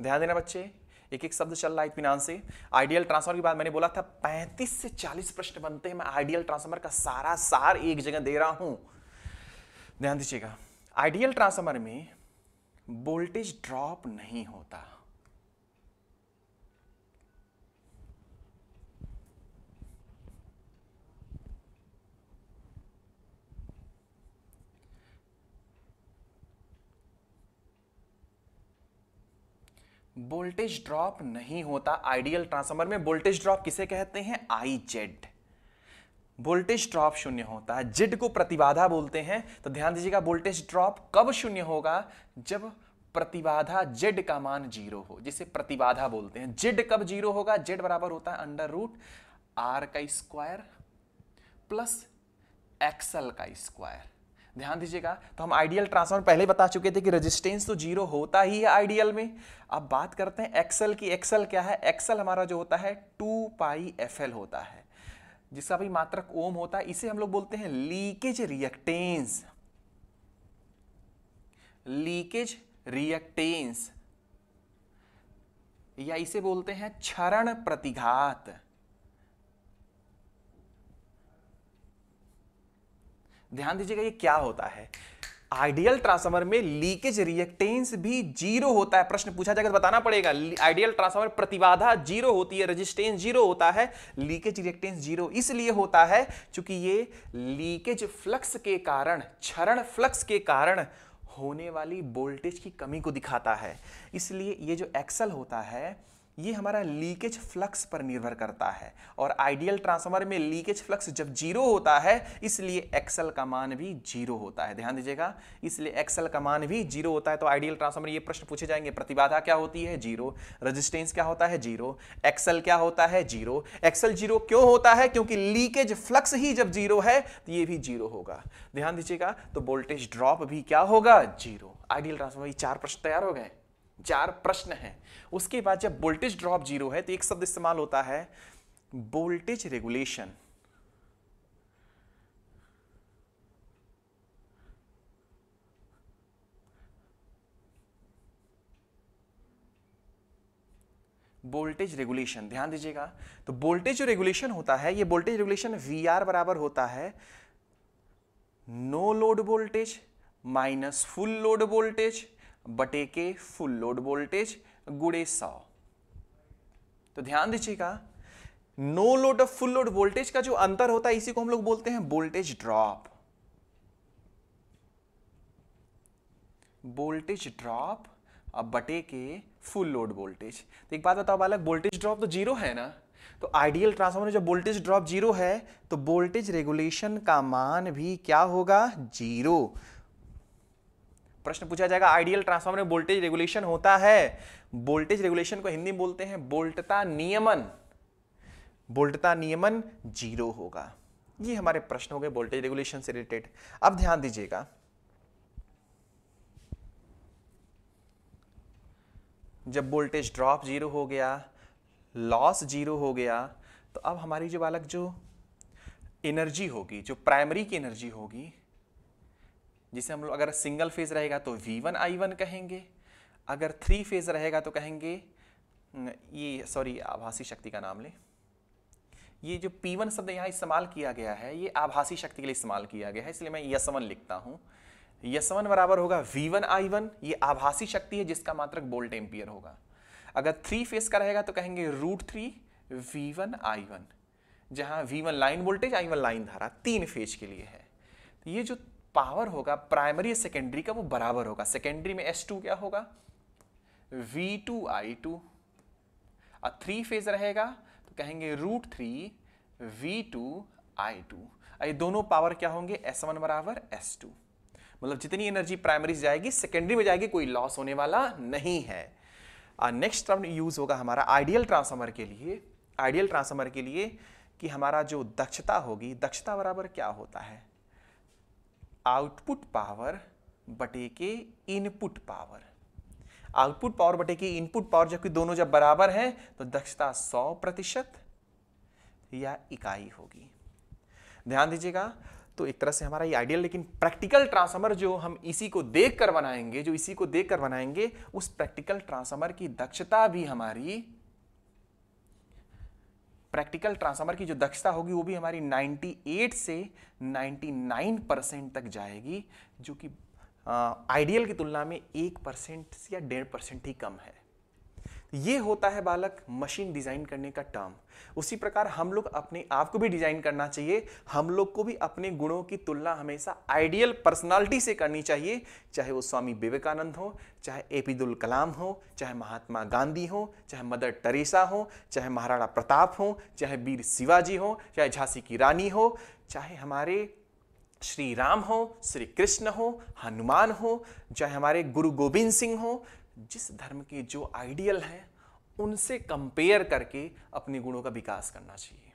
Speaker 1: ध्यान देना बच्चे एक एक शब्द चल रहा है इतमान से आइडियल ट्रांसफर की बात मैंने बोला था 35 से 40 प्रश्न बनते हैं मैं आइडियल ट्रांसफर का सारा सार एक जगह दे रहा हूं ध्यान दीजिएगा आइडियल ट्रांसफॉर्मर में वोल्टेज ड्रॉप नहीं होता वोल्टेज ड्रॉप नहीं होता आइडियल ट्रांसफार्मर में वोल्टेज ड्रॉप किसे कहते हैं आई जेड वोल्टेज ड्रॉप शून्य होता है जिड को प्रतिबाधा बोलते हैं तो ध्यान दीजिएगा वोल्टेज ड्रॉप कब शून्य होगा जब प्रतिबाधा जेड का मान जीरो हो जिसे प्रतिबाधा बोलते हैं जेड कब जीरो होगा जेड बराबर होता है अंडर रूट आर का स्क्वायर प्लस एक्सएल का स्क्वायर ध्यान दीजिएगा तो हम आइडियल ट्रांसफॉर्मर पहले बता चुके थे कि रेजिस्टेंस तो जीरो होता ही है आइडियल में अब बात करते हैं एक्सएल की एक्सएल क्या है एक्सएल हमारा जो होता है टू पाई एफ होता है जिसका भी मात्रक ओम होता है इसे हम लोग बोलते हैं लीकेज रिएक्टेंस लीकेज रिएक्टेंस या इसे बोलते हैं क्षरण प्रतिघात ध्यान दीजिएगा ये क्या होता है आइडियल ट्रांसफार्मर में लीकेज रिएक्टेंस भी जीरो होता है प्रश्न पूछा जाएगा तो बताना पड़ेगा आइडियल ट्रांसफार्मर प्रतिबाधा जीरो होती है रेजिस्टेंस जीरो होता है लीकेज रिएक्टेंस जीरो इसलिए होता है क्योंकि ये लीकेज फ्लक्स के कारण क्षरण फ्लक्स के कारण होने वाली वोल्टेज की कमी को दिखाता है इसलिए ये जो एक्सल होता है ये हमारा लीकेज फ्लक्स पर निर्भर करता है और आइडियल ट्रांसफार्मर में लीकेज फ्लक्स जब जीरो होता है इसलिए एक्सएल का मान भी जीरो होता है ध्यान दीजिएगा इसलिए एक्सएल का मान भी जीरो होता है तो आइडियल ट्रांसफार्मर ये प्रश्न पूछे जाएंगे प्रतिबाधा क्या होती है जीरो रजिस्टेंस क्या होता है जीरो एक्सएल क्या होता है जीरो एक्सएल जीरो क्यों होता है क्योंकि लीकेज फ्लक्स ही जब जीरो है तो ये भी जीरो होगा ध्यान दीजिएगा तो वोल्टेज ड्रॉप भी क्या होगा जीरो आइडियल ट्रांसफार्मर ये चार प्रश्न तैयार हो गए चार प्रश्न हैं उसके बाद जब वोल्टेज ड्रॉप जीरो है तो एक शब्द इस्तेमाल होता है वोल्टेज रेगुलेशन वोल्टेज रेगुलेशन ध्यान दीजिएगा तो वोल्टेज जो रेगुलेशन होता है ये वोल्टेज रेगुलेशन वी आर बराबर होता है no load voltage minus full load voltage बटे के फुल लोड वोल्टेज गुड़े सौ तो ध्यान दीजिएगा नो लोड और फुल लोड वोल्टेज का जो अंतर होता है इसी को हम लोग बोलते हैं वोल्टेज ड्रॉप वोल्टेज ड्रॉप अब बटे के फुल लोड वोल्टेज तो एक बात बताओ बालक वोल्टेज ड्रॉप तो जीरो है ना तो आइडियल ट्रांसफॉर्मर जब वोल्टेज ड्रॉप जीरो है तो वोल्टेज रेगुलेशन का मान भी क्या होगा जीरो प्रश्न पूछा जाएगा आइडियल ट्रांसफार्मर में वोल्टेज रेगुलेशन होता है वोल्टेज रेगुलेशन को हिंदी बोलते हैं बोल्टता नियमन बोल्टता नियमन जीरो होगा ये हमारे प्रश्न हो गए वोल्टेज रेगुलेशन से रिलेटेड अब ध्यान दीजिएगा जब वोल्टेज ड्रॉप जीरो हो गया लॉस जीरो हो गया तो अब हमारी जो बालक जो एनर्जी होगी जो प्राइमरी की एनर्जी होगी जिसे हम लोग अगर सिंगल फेज रहेगा तो वी वन आई वन कहेंगे अगर थ्री फेज रहेगा तो कहेंगे ये सॉरी आभासी शक्ति का नाम लें ये जो वन शब्द यहाँ इस्तेमाल किया गया है ये आभासी शक्ति के लिए इस्तेमाल किया गया है इसलिए मैं यसवन लिखता हूँ यसवन बराबर होगा वी वन आई वन ये आभासी शक्ति है जिसका मात्रक बोल्ट एम्पियर होगा अगर थ्री फेज का रहेगा तो कहेंगे root three V one I one जहाँ V one line voltage I one line धारा तीन फेज के लिए है ये जो पावर होगा प्राइमरी सेकेंडरी का वो बराबर होगा सेकेंडरी में एस टू क्या होगा वी टू आई टू और थ्री फेज रहेगा तो कहेंगे root three V two I two ये दोनों पावर क्या होंगे एस वन बराबर एस टू मतलब जितनी एनर्जी प्राइमरी से जाएगी सेकेंडरी में जाएगी कोई लॉस होने वाला नहीं है नेक्स्ट टर्म यूज होगा हमारा आइडियल ट्रांसफार्मर के लिए आइडियल ट्रांसफार्मर के लिए कि हमारा जो दक्षता होगी दक्षता बराबर क्या होता है आउटपुट पावर बटे के इनपुट पावर आउटपुट पावर बटे के इनपुट पावर जबकि दोनों जब बराबर हैं तो दक्षता 100 प्रतिशत या इकाई होगी ध्यान दीजिएगा तो एक तरह से हमारा ये आइडियल लेकिन प्रैक्टिकल ट्रांसफार्मर जो हम इसी को देख कर बनाएंगे जो इसी को देख कर बनाएंगे उस प्रैक्टिकल ट्रांसफार्मर की दक्षता भी हमारी प्रैक्टिकल ट्रांसफार्मर की जो दक्षता होगी वो भी हमारी 98 से 99 परसेंट तक जाएगी जो कि आइडियल की तुलना में एक परसेंट या डेढ़ परसेंट ही कम है ये होता है बालक मशीन डिज़ाइन करने का टर्म उसी प्रकार हम लोग अपने आप को भी डिज़ाइन करना चाहिए हम लोग को भी अपने गुणों की तुलना हमेशा आइडियल पर्सनालिटी से करनी चाहिए चाहे वो स्वामी विवेकानंद हो चाहे ए पीदुल कलाम हो चाहे महात्मा गांधी हो चाहे मदर टेरेसा हो चाहे महाराणा प्रताप हो चाहे वीर शिवाजी हो चाहे झांसी की रानी हो चाहे हमारे श्री राम हो श्री कृष्ण हो हनुमान हो चाहे हमारे गुरु गोविंद सिंह हो जिस धर्म के जो आइडियल हैं उनसे कंपेयर करके अपने गुणों का विकास करना चाहिए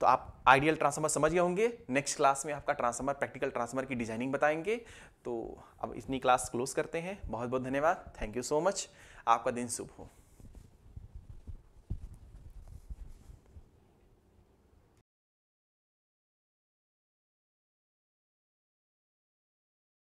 Speaker 1: तो आप आइडियल ट्रांसफॉर्मर समझ गए होंगे नेक्स्ट क्लास में आपका ट्रांसफॉर्मर प्रैक्टिकल ट्रांसफॉर्मर की डिजाइनिंग बताएंगे तो अब इतनी क्लास क्लोज करते हैं बहुत बहुत धन्यवाद थैंक यू सो मच आपका दिन शुभ हो